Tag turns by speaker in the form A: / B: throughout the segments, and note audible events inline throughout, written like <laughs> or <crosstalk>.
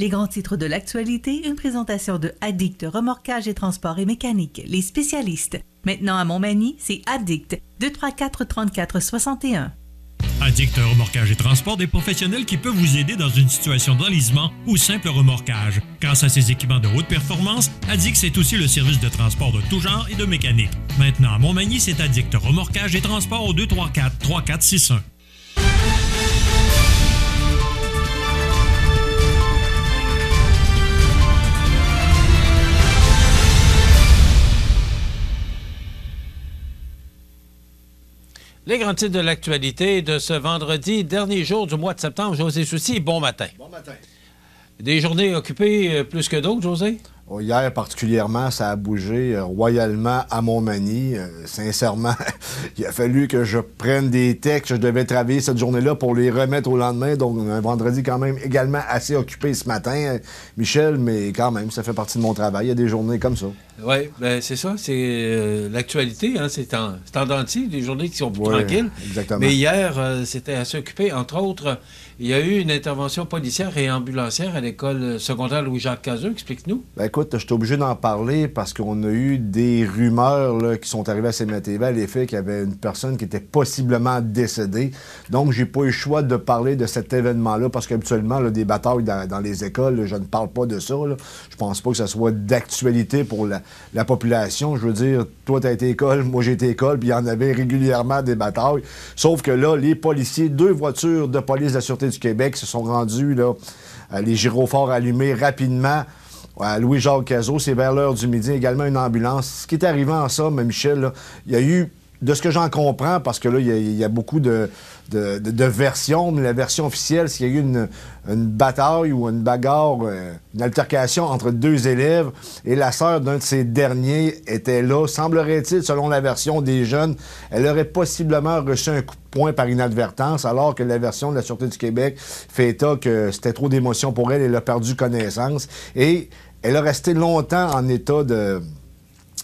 A: Les grands titres de l'actualité, une présentation de Addict Remorquage et Transport et Mécanique, les spécialistes. Maintenant à Montmagny, c'est Addict 234 34 61.
B: Addict Remorquage et Transport des professionnels qui peuvent vous aider dans une situation d'enlisement ou simple remorquage. Grâce à ses équipements de haute performance, Addict c'est aussi le service de transport de tout genre et de mécanique. Maintenant à Montmagny, c'est Addict Remorquage et Transport au 234 3461. Les grands titres de l'actualité de ce vendredi, dernier jour du mois de septembre. José Souci, bon matin. Bon matin.
A: Des journées occupées euh, plus que d'autres, José? Hier particulièrement, ça a bougé euh, royalement à Montmagny. Euh, sincèrement, <laughs> il a fallu que je prenne des textes je devais travailler cette journée-là pour les remettre au lendemain. Donc un vendredi quand même également assez occupé ce matin, hein, Michel, mais quand même, ça fait partie de mon travail. Il y a des journées comme ça.
B: Oui, ben c'est ça. C'est euh, l'actualité, hein. c'est en, en des journées qui sont plus tranquilles. Exactement. Mais hier, c'était assez occupé. Entre autres, il y a eu une intervention policière et ambulancière à l'école secondaire Louis-Jacques Cazu. Explique-nous.
A: Ben, écoute, je suis obligé d'en parler parce qu'on a eu des rumeurs qui sont arrivées à CMTV à l'effet qu'il y avait une personne qui était possiblement décédée. Donc, j'ai pas eu le choix de parler de cet événement-là parce qu'habituellement, des batailles dans, les écoles, je ne parle pas de ça. Là. Je pense pas que ce soit d'actualité pour la, population. Je veux dire, toi, tu as été école, moi, j'ai été école, puis il y en avait régulièrement des batailles. Sauf que là, les policiers, deux voitures de police de la Sûreté du Québec se sont rendues là, euh, les gyrophares allumés rapidement Louis-Jacques Cazot, c'est vers l'heure du midi, également une ambulance. Ce qui est arrivé en somme, Michel, il y a eu, de ce que j'en comprends, parce que là, il y, a beaucoup de, versions, mais la version officielle, c'est qu'il y a eu une, bataille ou une bagarre, euh, une altercation entre deux élèves, et la sœur d'un de ces derniers était là, semblerait-il, selon la version des jeunes. Elle aurait possiblement reçu un coup de poing par inadvertance, alors que la version de la Sûreté du Québec fait état que c'était trop d'émotion pour elle, elle a perdu connaissance. Et elle a resté longtemps en état de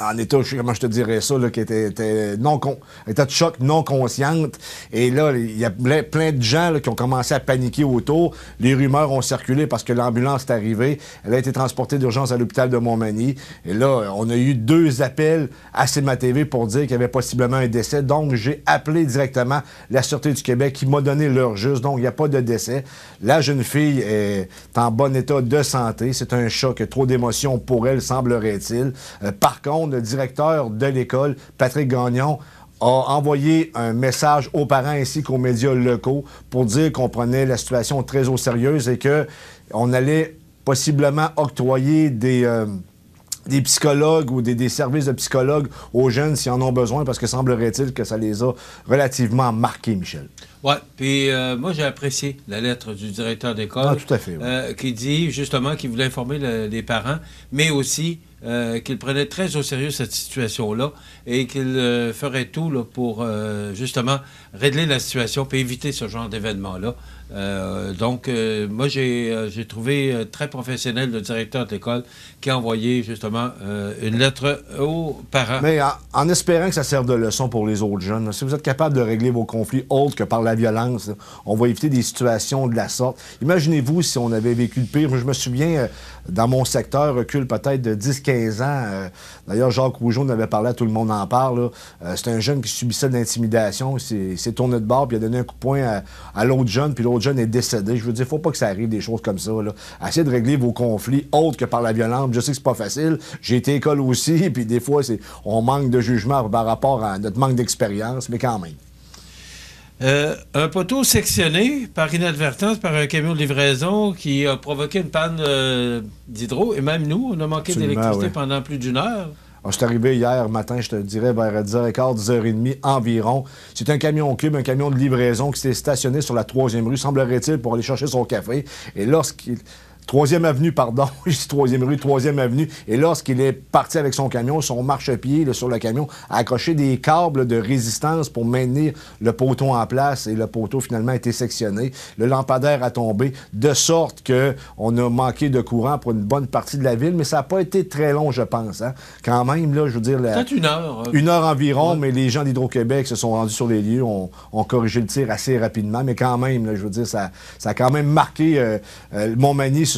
A: en état, je, comment je te dirais ça, là, qui était, non con, état de choc, non consciente. Et là, il y a plein de gens là, qui ont commencé à paniquer autour. Les rumeurs ont circulé parce que l'ambulance est arrivée. Elle a été transportée d'urgence à l'hôpital de Montmagny. Et là, on a eu deux appels à CMA TV pour dire qu'il y avait possiblement un décès. Donc, j'ai appelé directement la Sûreté du Québec qui m'a donné l'heure juste. Donc, il n'y a pas de décès. La jeune fille est en bon état de santé. C'est un choc, trop d'émotions pour elle, semblerait-il. Euh, par contre, le directeur de l'école, Patrick Gagnon, a envoyé un message aux parents ainsi qu'aux médias locaux pour dire qu'on prenait la situation très au sérieux et qu'on allait possiblement octroyer des, euh, des psychologues ou des, services de psychologues aux jeunes s'ils en ont besoin, parce que semblerait-il que ça les a relativement marqués, Michel.
B: Oui, puis euh, moi j'ai apprécié la lettre du directeur d'école. Ah, euh, qui dit justement qu'il voulait informer les parents, mais aussi euh, qu'il prenait très au sérieux cette situation-là et qu'il euh, ferait tout pour euh, justement régler la situation et éviter ce genre d'événement-là euh, donc, euh, moi, j'ai euh, trouvé très professionnel le directeur de l'école qui a envoyé justement une lettre aux parents. Mais
A: en, espérant que ça serve de leçon pour les autres jeunes, si vous êtes capable de régler vos conflits autres que par la violence, on va éviter des situations de la sorte. Imaginez-vous si on avait vécu le pire. Je me souviens, dans mon secteur, recul peut-être de 10-15 ans, d'ailleurs, Jacques Rougeau en avait parlé, tout le monde en parle, c'est un jeune qui subissait de l'intimidation, s'est tourné de bord, puis il a donné un coup de poing à l'autre jeune, puis l'autre jeune est décédé. Je veux dire, faut pas que ça arrive des choses comme ça. Là. Essayez de régler vos conflits autres que par la violence. Je sais que c'est pas facile. J'ai été école aussi, <laughs> puis des fois, c'est on manque de jugement par rapport à notre manque d'expérience, mais quand même.
B: Euh, un poteau sectionné par inadvertance par un camion de livraison qui a provoqué une panne euh, d'hydro. Et même nous, on a manqué d'électricité pendant plus d'une heure.
A: Ah, suis arrivé hier matin, je te dirais, vers 10h15, 10h30 environ. C'est un camion cube, un camion de livraison qui s'est stationné sur la troisième rue, semblerait-il, pour aller chercher son café. Et lorsqu'il Troisième avenue, pardon, <laughs> je dis troisième rue, troisième avenue. Et lorsqu'il est parti avec son camion, son marchepied sur le camion, a accroché des câbles de résistance pour maintenir le poteau en place et le poteau finalement a été sectionné. Le lampadaire a tombé de sorte que on a manqué de courant pour une bonne partie de la ville, mais ça n'a pas été très long, je pense. Hein. Quand même, là, je veux dire... Peut-être une heure. Euh. Une heure environ, mais les gens d'Hydro-Québec se sont rendus sur les lieux, ont, corrigé le tir assez rapidement, mais quand même, là, je veux dire, ça, a quand même marqué euh, euh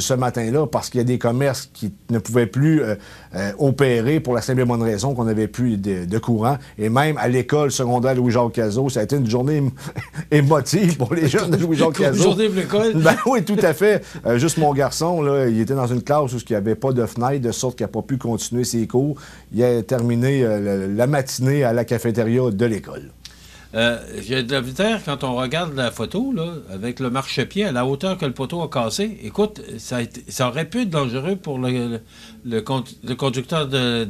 A: ce matin-là parce qu'il y a des commerces qui ne pouvaient plus euh, euh, opérer pour la simple et bonne raison qu'on n'avait plus de, courant. Et même à l'école secondaire louis jean Cazot, ça a été une journée <laughs> émotive pour les jeunes de louis jean Cazot. journée de l'école? Ben oui, tout à fait. Euh, juste mon garçon, là, il était dans une classe où il n'y avait pas de fenêtre, de sorte qu'il n'a pas pu continuer ses cours. Il a terminé la matinée à la cafétéria de l'école.
B: Euh, j'ai de la quand on regarde la photo, avec le marchepied à la hauteur que le poteau a cassé. Écoute, ça, ça aurait pu être dangereux pour le, conducteur de,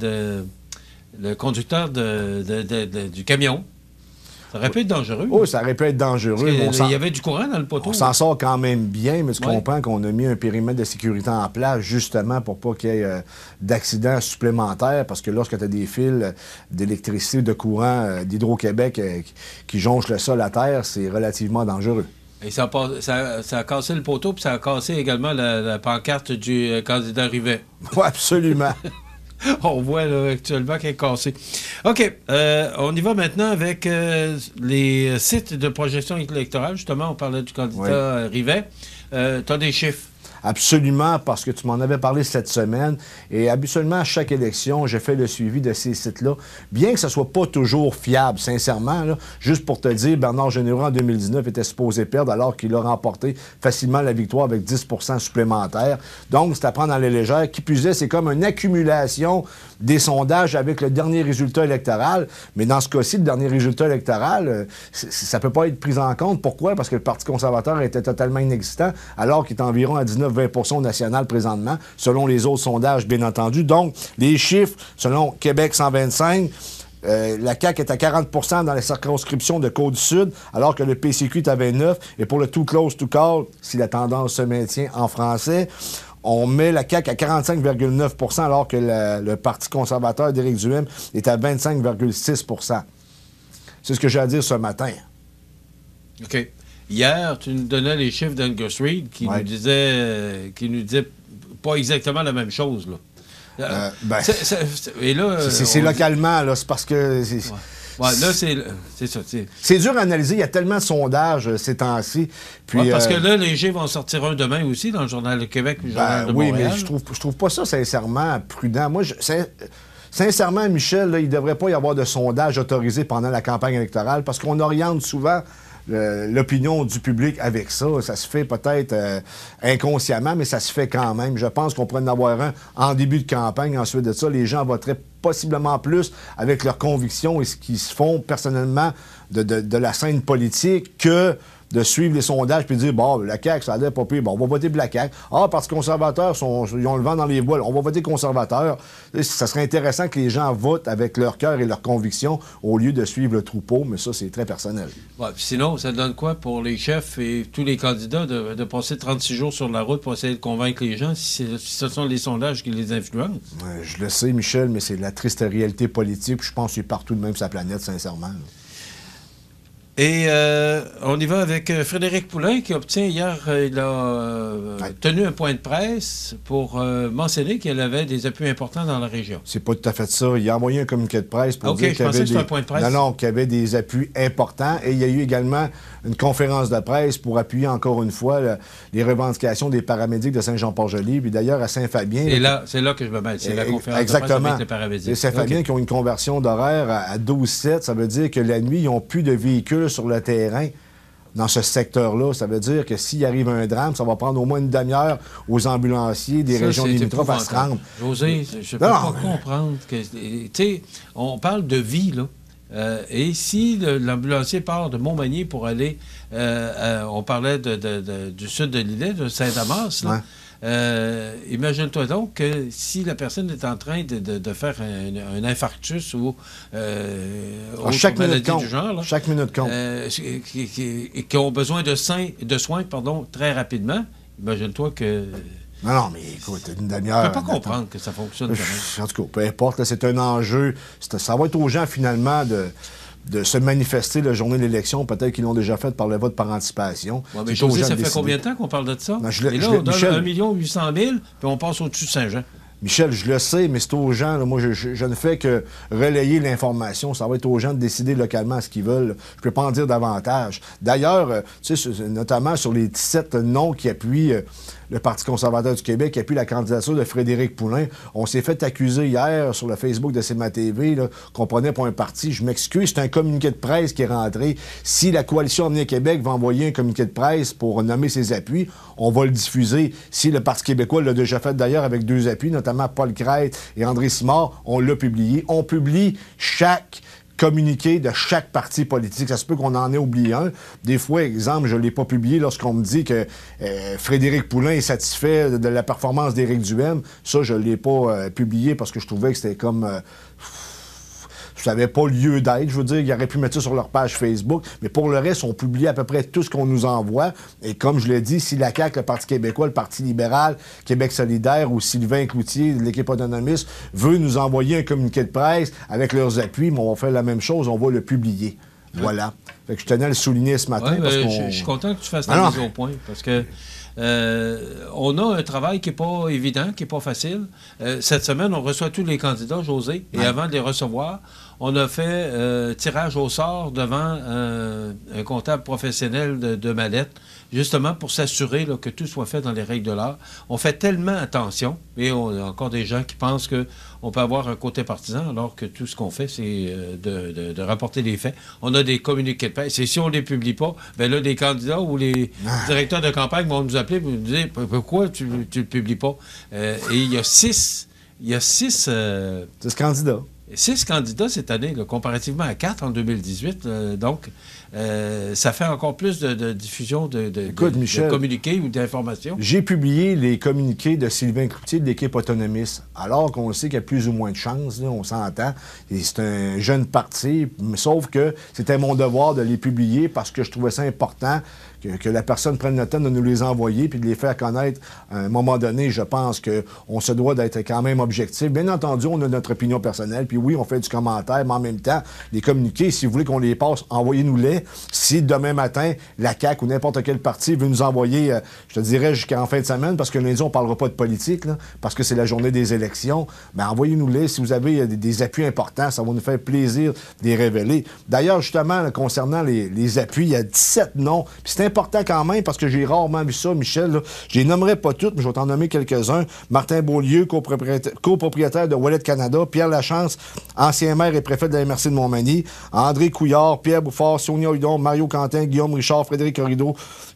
B: du camion. Ça aurait pu être dangereux. Oh, ça aurait pu être
A: dangereux. Il y avait
B: du courant dans le poteau. On s'en
A: sort quand même bien, mais tu comprends qu'on a mis un périmètre de sécurité en place justement pour pas qu'il y ait euh, d'accidents supplémentaires, parce que lorsque tu as des fils d'électricité, de courant euh, d'Hydro-Québec euh, qui jonchent le sol à terre, c'est relativement dangereux.
B: Et ça a, cassé le poteau, puis ça a cassé également la, la pancarte du candidat Rivet. Oui, absolument. <laughs> <laughs> on voit là, actuellement qu'elle est cassée. OK. Euh, on y va maintenant avec euh, les sites de projection électorale. Justement, on parlait du candidat Rivet. Euh, tu as des chiffres. Absolument,
A: parce que tu m'en avais parlé cette semaine. Et habituellement, à chaque élection, j'ai fait le suivi de ces sites-là, bien que ce ne soit pas toujours fiable, sincèrement. juste pour te dire, Bernard Généraux, en 2019, était supposé perdre alors qu'il a remporté facilement la victoire avec 10 supplémentaire. Donc, c'est à prendre dans les légères. Qui puisait, c'est comme une accumulation des sondages avec le dernier résultat électoral. Mais dans ce cas-ci, le dernier résultat électoral, euh, ça ne peut pas être pris en compte. Pourquoi? Parce que le Parti conservateur était totalement inexistant, alors qu'il est environ à 19 20 national présentement, selon les autres sondages, bien entendu. Donc, les chiffres, selon Québec 125, euh, la CAQ est à 40 dans la circonscription de Côte-du-Sud, alors que le PCQ est à 29 Et pour le too close, tout call, si la tendance se maintient en français, on met la CAQ à 45,9 alors que le Parti conservateur d'Éric Duhem est à 25,6 C'est ce que j'ai à dire ce matin.
B: OK. Hier, tu nous donnais les chiffres d'Angus Reid qui nous disait qui nous disait pas exactement la même chose. c'est
A: localement, là, c'est parce que. Ouais, là, c'est ça. C'est dur à analyser. Il y a tellement de sondages euh, ces temps-ci. parce euh, que
B: là, les G vont sortir un demain aussi dans le Journal de Québec. Le ben Journal de oui, mais je trouve,
A: je trouve pas ça sincèrement prudent. Moi, je, sincèrement, Michel, il devrait pas y avoir de sondage autorisé pendant la campagne électorale parce qu'on oriente souvent l'opinion du public avec ça. Ça se fait peut-être euh, inconsciemment, mais ça se fait quand même. Je pense qu'on pourrait en avoir un en début de campagne. Ensuite de ça, les gens voteraient possiblement plus avec leurs convictions et ce qu'ils se font personnellement de la scène politique que de suivre les sondages puis de dire, bon, la CAQ, ça allait pas pire, bon, on va voter Black Ah, parce que conservateurs, sont, ils ont le vent dans les voiles, on va voter conservateur. Ça serait intéressant que les gens votent avec leur cœur et leur conviction au lieu de suivre le troupeau, mais ça, c'est très personnel.
B: sinon, ça donne quoi pour les chefs et tous les candidats de, de, passer 36 jours sur la route pour essayer de convaincre les gens si, ce sont les sondages qui les influencent?
A: je le sais, Michel, mais c'est la triste réalité politique. Je pense que c'est partout de même sa planète, sincèrement.
B: Et euh, on y va avec euh, Frédéric Poulain qui obtient hier, euh, il a tenu un point de presse pour mentionner qu'il avait des appuis importants dans la région.
A: C'est pas tout à fait ça. Il a envoyé un communiqué de presse pour dire qu'il avait, des... non, non, avait des appuis importants. Et il y a eu également une conférence de presse pour appuyer encore une fois les revendications des paramédics de Saint-Jean-Port-Joli, puis d'ailleurs à Saint-Fabien. Et là,
B: c'est là que je me mêle. C'est la conférence exactement. de presse avec les paramédics. Saint-Fabien qui
A: ont une conversion d'horaire à 12-7, ça veut dire que la nuit, ils n'ont plus de véhicules sur le terrain dans ce secteur-là. Ça veut dire que s'il arrive un drame, ça va prendre au moins une demi-heure aux ambulanciers des régions limitrophes à se rendre. José, je ne peux pas
B: comprendre Tu sais, on parle de vie, là. Euh, et si l'ambulancier part de Montmagny pour aller, euh, euh, on parlait du sud de l'île, de Saint-Damas, là. Euh, imagine-toi donc que si la personne est en train de, faire un, infarctus ou euh, ah, chaque maladie du genre, chaque minute compte, euh, qui, qui, ont besoin de, soins, de soins pardon, très rapidement, imagine-toi que non, non, mais écoute, une dernière... Je ne peux pas comprendre que ça fonctionne.
A: En tout cas, peu importe, c'est un enjeu. Ça va être aux gens, finalement, de, de se manifester la journée de l'élection. Peut-être qu'ils l'ont déjà fait par le vote par anticipation. mais ça fait combien
B: de temps qu'on parle de ça? je, Et là, on donne 1 800 000,
A: puis on passe au-dessus de Saint-Jean. Michel, je le sais, mais c'est aux gens. moi, je, ne fais que relayer l'information. Ça va être aux gens de décider localement ce qu'ils veulent. Je ne peux pas en dire davantage. D'ailleurs, euh, notamment sur les 17 noms qui appuient euh, le Parti conservateur du Québec appuie la candidature de Frédéric Poulain. On s'est fait accuser hier sur le Facebook de CMA TV qu'on prenait pour un parti. Je m'excuse, c'est un communiqué de presse qui est rentré. Si la coalition Avenir Québec va envoyer un communiqué de presse pour nommer ses appuis, on va le diffuser. Si le Parti québécois l'a déjà fait d'ailleurs avec deux appuis, notamment Paul Crête et André Simard, on l'a publié. On publie chaque communiqué de chaque parti politique. Ça se peut qu'on en ait oublié un. Des fois, exemple, je ne l'ai pas publié lorsqu'on me dit que euh, Frédéric Poulain est satisfait de la performance d'Éric Duhem. Ça, je ne l'ai pas euh, publié parce que je trouvais que c'était comme... Euh, n'avait pas lieu d'être. Je veux dire, ils auraient pu mettre ça sur leur page Facebook, mais pour le reste, on publie à peu près tout ce qu'on nous envoie. Et comme je l'ai dit, si la CAQ, le Parti québécois, le Parti libéral, Québec solidaire ou Sylvain Cloutier l'équipe autonomiste veut nous envoyer un communiqué de presse avec leurs appuis, mais on va faire la même chose, on va le publier. Voilà. je tenais à le souligner ce matin. Ben, je, suis content que tu fasses ta mise au point
B: parce que euh, on a un travail qui n'est pas évident, qui n'est pas facile. Euh, cette semaine, on reçoit tous les candidats, José, et avant de les recevoir, on a fait euh, tirage au sort devant euh, un comptable professionnel de, de mallette, justement pour s'assurer que tout soit fait dans les règles de l'art. On fait tellement attention, et on a encore des gens qui pensent qu'on peut avoir un côté partisan, alors que tout ce qu'on fait, c'est euh, de, rapporter les faits. On a des communiqués de presse, et si on ne les publie pas, bien là, les candidats ou les ah. directeurs de campagne vont nous appeler pour nous dire pourquoi tu ne le publies pas. et il y a six, il y a six, six candidats six candidats cette année, comparativement à quatre en 2018. Euh, donc, euh, ça fait encore plus de, diffusion de, communiqués ou d'informations.
A: J'ai publié les communiqués de Sylvain Cloutier de l'équipe autonomiste, alors qu'on sait qu'il y a plus ou moins de chances, on s'entend. C'est un jeune parti, sauf que c'était mon devoir de les publier parce que je trouvais ça important que, la personne prenne le temps de nous les envoyer puis de les faire connaître. À un moment donné, je pense qu'on se doit d'être quand même objectif. Bien entendu, on a notre opinion personnelle, puis oui, on fait du commentaire, mais en même temps, les communiqués, si vous voulez qu'on les passe, envoyez-nous-les si demain matin, la CAQ ou n'importe quel parti veut nous envoyer, euh, je te dirais, en fin de semaine, parce que lundi, on ne parlera pas de politique, parce que c'est la journée des élections, mais ben, envoyez-nous-les. Si vous avez euh, des, appuis importants, ça va nous faire plaisir de les révéler. D'ailleurs, justement, concernant les, appuis, il y a 17 noms. c'est important quand même, parce que j'ai rarement vu ça, Michel. Je les nommerai pas toutes, mais je vais t'en nommer quelques-uns. Martin Beaulieu, copropriétaire, copropriétaire de Wallet Canada. Pierre Lachance, ancien maire et préfet de la MRC de Montmagny. André Couillard, Pierre Bouffard, Sonia Mario Quentin, Guillaume Richard, Frédéric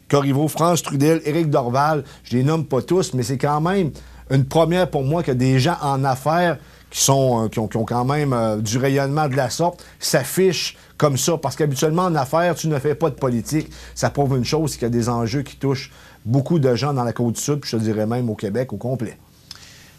A: Corriveau, France Trudel, Éric Dorval. Je les nomme pas tous, mais c'est quand même une première pour moi que des gens en affaires qui, sont, euh, qui, ont, quand même euh, du rayonnement de la sorte s'affichent comme ça. Parce qu'habituellement, en affaires, tu ne fais pas de politique. Ça prouve une chose, c'est qu'il y a des enjeux qui touchent beaucoup de gens dans la Côte-Sud, puis je dirais même au Québec au
B: complet.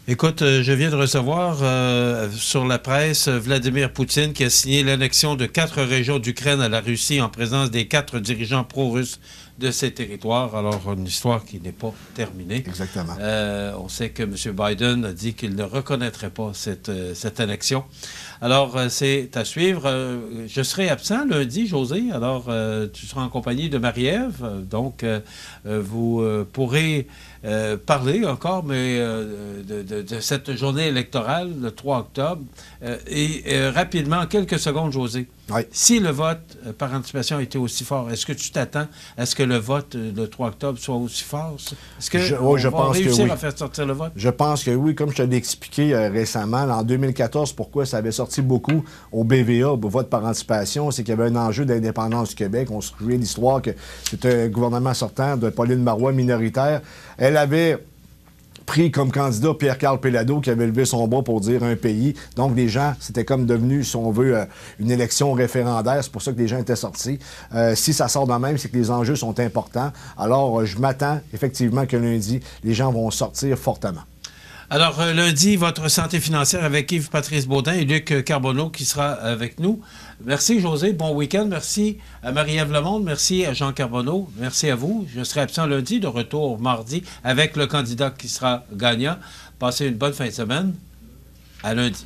B: Écoute, euh, je viens de recevoir euh, sur la presse Vladimir Poutine qui a signé l'annexion de quatre régions d'Ukraine à la Russie en présence des quatre dirigeants pro-russes de ces territoires. Alors, une histoire qui n'est pas terminée. Exactement. Euh, on sait que M. Biden a dit qu'il ne reconnaîtrait pas cette, cette annexion. Alors, c'est à suivre. Je serai absent lundi, José. Alors, tu seras en compagnie de Marie-Ève. Donc, vous pourrez euh, parler encore, mais euh, de, cette journée électorale, le 3 octobre. Euh, et rapidement, quelques secondes, José. Si le vote par anticipation était aussi fort, est-ce que tu t'attends à ce que le vote le 3 octobre soit aussi fort? Est-ce que je, réussir à faire sortir le vote? Je
A: pense que oui. Comme je te l'ai expliqué récemment, en 2014, pourquoi ça avait sorti beaucoup au BVA, au vote par anticipation, c'est qu'il y avait un enjeu d'indépendance du Québec. On se souvient l'histoire que c'était un gouvernement sortant de Pauline Marois minoritaire. Elle j'avais avait pris comme candidat Pierre-Carl Pellado qui avait levé son bras pour dire un pays. Donc, les gens, c'était comme devenu, si on veut, euh, une élection référendaire. C'est pour ça que les gens étaient sortis. Euh, si ça sort de même, c'est que les enjeux sont importants. Alors, euh, je m'attends effectivement que lundi, les gens vont sortir fortement.
B: Alors, euh, lundi, votre santé financière avec Yves-Patrice Baudin et Luc Carbonneau qui sera avec nous. Merci, José. Bon week-end. Merci à Marie-Ève Lamonde. Merci à Jean Carbonneau. Merci à vous. Je serai absent lundi, de retour mardi avec le candidat qui sera gagnant. Passez une bonne fin de semaine. À lundi.